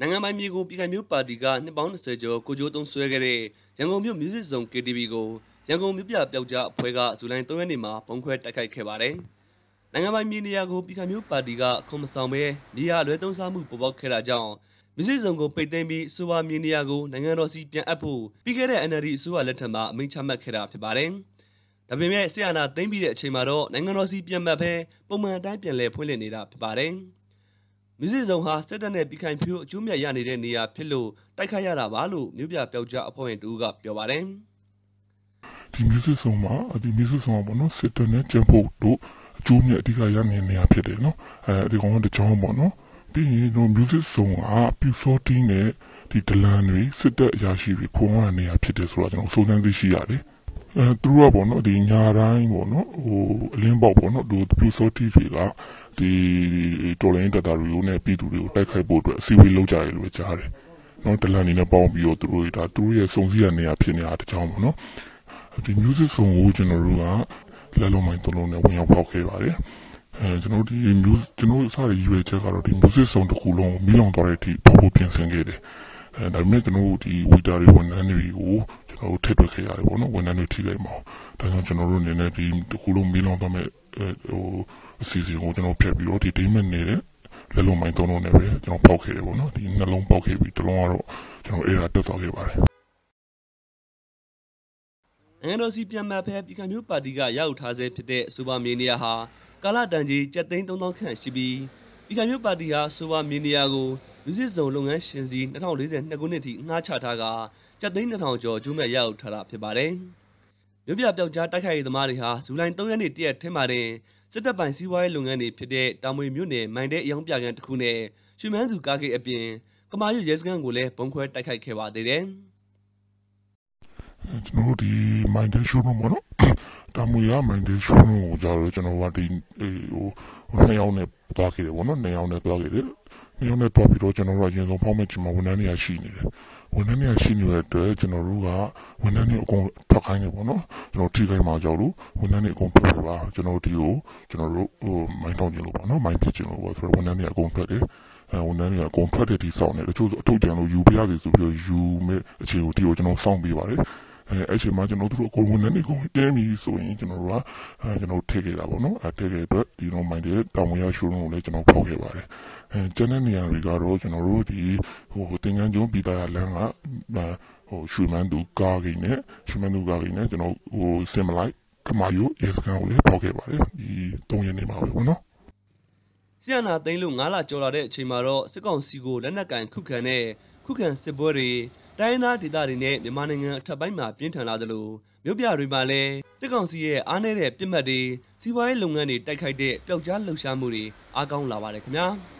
နိုင်ငံပိုင်မြေကိုပြည်ခိုင်မျိုးပါတီကနှစ်ပေါင်း20ကျော်ကိုကြိုးသုံးဆွဲခဲ့တဲ့ရန်ကုန်မြို့ Music Zone KTV ကိုရန်ကုန်မြို့ပြပျောက်ကြားအဖွဲ့ကဇူလိုင်3ရက်နေ့မှာပုံခွဲတိုက်ခိုက်ခဲ့ပါတယ်။နိုင်ငံပိုင်မြေနေရာကိုပြည်ခိုင်မျိုးပါတီကခုံမဆောင်ပဲနေရာလွဲသုံးစားမှုပေါ်ပေါက်ခဲ့တာကြောင့် Music Zone ကိုပိတ်သိမ်းပြီးဆိုပါမြေနေရာကိုနိုင်ငံတော်စီပြန်အပ်ဖို့ပြီးခဲ့တဲ့ NLD အစိုးရလက်ထက်မှာအမိန့်ချမှတ်ခဲ့တာဖြစ်ပါတယ်။ဒါပေမဲ့ဆီယနာသိမ့်ပြီးတဲ့အချိန်မှာတော့နိုင်ငံတော်စီပြန်မှတ်ပဲပုံမှန်အတိုင်းပြန်လည်ဖွင့်လှစ်နေတာဖြစ်ပါတယ်။မစ္စည်းစုံဟာစစ်တပ်နဲ့ပြည်ခိုင်ဖြိုးအကျိုးမြတ်ရနေတဲ့နေရာဖြစ်လို့တိုက်ခိုက်ရတာပါလို့မြို့ပြပျောက်ကြားအဖွဲ့ဝင်တူကပြောပါတယ်ဒီမစ္စည်းစုံမှာဒီမစ္စည်းစုံကပေါ့နော်စစ်တပ်နဲ့ကျန်ဖို့တို့အကျိုးမြတ်အဓိကရနေနေရာဖြစ်တယ်နော်အဲဒီကောင်ကတကြောင်ပေါ့နော်ပြီးရင်တို့ music song က pure sorting နဲ့ဒီဒလန်တွေစစ်တပ်အရာရှိတွေခုံရတဲ့နေရာဖြစ်တယ်ဆိုတော့ကျွန်တော်စုံစမ်းသိရှိရတယ်အဲသူတို့ကပေါ့နော်ဒီညာတိုင်းပေါ့နော်ဟိုအလင်းပေါက်ပေါ့နော်ဒီ pure sorting တွေကဒီတော်လိုင်းတပ်သားတွေနဲ့ပြည်သူတွေကိုတိုက်ခိုက်ဖို့အတွက်အစည်းအဝေးလုပ်ကြရလို့ကြားတယ်။နော်ဒလန်နေနဲ့ပေါင်းပြီးတော့သူတို့ဒါသူတို့ရဲ့စုံစည်းရနေရဖြစ်နေတာတကြောင်ပေါ့နော်။ဒီ music song ကိုကျွန်တော်တို့ကလက်လုံးမိုင်းသုံးလုံးနဲ့ဝင်ရောက်ပေါက်ခဲ့ပါတယ်။အဲကျွန်တော်ဒီ music ကျွန်တော်အစားရရွေးချက်ကတော့ဒီ music song တစ်ခုလုံးကိုမီးလောင်သွားတဲ့အထိဖို့ဖို့ပြင်ဆင်ခဲ့တယ်။အဲဒါပေမဲ့ကျွန်တော်တို့ဒီဝီတာတွေဝန်ထမ်းတွေကိုကျွန်တော်တို့ထည့်တွက်ခဲ့ရတယ်ပေါ့နော်ဝန်ထမ်းတွေထိလိုက်မှာဒါကြောင့်ကျွန်တော်တို့အနေနဲ့ဒီတစ်ခုလုံးမေးလောင်သွားမဲ့ဟိုအစီအစဉ်ကိုကျွန်တော်ဖျက်ပြီးတော့ဒီဒိမက်နေတဲ့လက်လုံးမိုင်းသုံးလုံးနဲ့ပဲကျွန်တော်ပေါက်ခဲ့တယ်ပေါ့နော်ဒီနှလုံးပေါက်ခဲ့ပြီးတစ်လုံးကတော့ကျွန်တော်အဲ့ဒါတက်သွားခဲ့ပါတယ်အန်ရိုစီပြန်မှတ်ဖဲပြည်ကမျိုးပါတီကရောက်ထားဆဲဖြစ်တဲ့စူပါမီနီယာဟာကာလာတန်ကြီး7300ခန့်ရှိပြီးပြည်ကမျိုးပါတီဟာစူပါမီနီယာကိုလူစစ်စုံလုပ်ငန်းရှင်စီ2042ခုနှစ်ထိငှားချထားကကျပ်သိန်း2000ကျော်ကျူးမဲ့ရောက်ထားတာဖြစ်ပါတယ်။မြို့ပြပျောက်ကြားတိုက်ခိုက်ရေးသမားတွေဟာဇူလိုင်3ရက်နေ့တရက်ထင်းမှာတင်စစ်တပ်ပိုင်စီးပွားရေးလုပ်ငန်းတွေဖြစ်တဲ့တာမွေမြို့နယ်မိုင်တဲ့အယောင်ပြကန်တစ်ခုနဲ့ရွှေမန်းသူကားဂိတ်အပြင်ကမာရွရဲစခန်းကိုလည်းပုံခွဲတိုက်ခိုက်ခဲ့ပါသေးတယ်။ကျွန်တော်တို့ဒီ mind showroom ပေါ့နော်တာမွေက mind showroom ကိုကြာတော့ကျွန်တော်ကဒီဟိုနှစ်ယောက်နဲ့တွားခဲ့တယ်ပေါ့နော်နှစ်ယောက်နဲ့တွားခဲ့တယ်ညောင်းနဲ့တွားပြီးတော့ကျွန်တော်တို့အရင်ဆုံးဖောက်မဲ့ချိန်မှာဝန်ထမ်းတွေရှိနေတယ်ဝန်ထမ်းတွေရှိနေတဲ့အတွက်ကျွန်တော်တို့ကဝန်ထမ်းတွေအကုန်ထွက်ခိုင်းနေပေါ့နော်ကျွန်တော်ထိလိုက်မှာကြောက်လို့ဝန်ထမ်းတွေအကုန်ထွက်ပြပါကျွန်တော်ဒီကိုကျွန်တော်တို့ဟိုမိုင်းတောင်းခြင်းလို့ပေါ့နော်မိုင်းဖြစ်ခြင်းလို့ပေါ့ဆိုတော့ဝန်ထမ်းတွေအကုန်ထွက်တယ်အဲဝန်ထမ်းတွေကအကုန်ထွက်တဲ့ဒီစောင့်နေတချို့ဆိုအထုတ်ကြံလို့ယူပြရစီဆိုပြီးတော့ယူမဲ့အခြေကိုဒီကိုကျွန်တော်စောင့်ပေးပါတယ်အဲအဲ့ချိန်မှာကျွန်တော်တို့အကုန်လုံးနဲ့နေကုန်တဲပြီဆိုရင်ကျွန်တော်တို့ကကျွန်တော်ထည့်ခဲ့တာပေါ့နော်အဲထည့်ခဲ့အတွက်ဒီတော့မိုင်းတဲ့တောင်ဝင်ရရှိုးလုံးကိုလည်းကျွန်တော်ဖောက်ခဲ့ပါတယ်အဲကျန်တဲ့နေရာတွေကတော့ကျွန်တော်တို့ဒီဟိုတင်ကန်းကျုံပြည်သားလမ်းကဟိုရွှေမန်းသူကားကိန်းနဲ့ရွှေမန်းသူကားကိန်းနဲ့ကျွန်တော်ဟိုစင်မလိုက်ကမာယိုရေစကန်ကိုလည်းဖောက်ခဲ့ပါတယ်ဒီ၃ရက်နေမှာပဲပေါ့နော်ဆီယနာသိန်းလို့9လကျော်လာတဲ့အချိန်မှာတော့စစ်ကောင်စီကိုလက်နက်ကင်ခုခံတဲ့ခုခံစစ်ပွဲတွေတိုင်းသားဒေသတွေနဲ့မြန်မာနိုင်ငံအထက်ပိုင်းမှာပြင်းထန်လာသလိုမြို့ပြတွေမှာလည်းစစ်ကောင်စီရဲ့အားနည်းတဲ့ပြစ်မှတ်တွေစီးပွားရေးလုပ်ငန်းတွေတိုက်ခိုက်တဲ့ပျောက်ကြားလှုပ်ရှားမှုတွေအားကောင်းလာပါတယ်ခင်ဗျာ။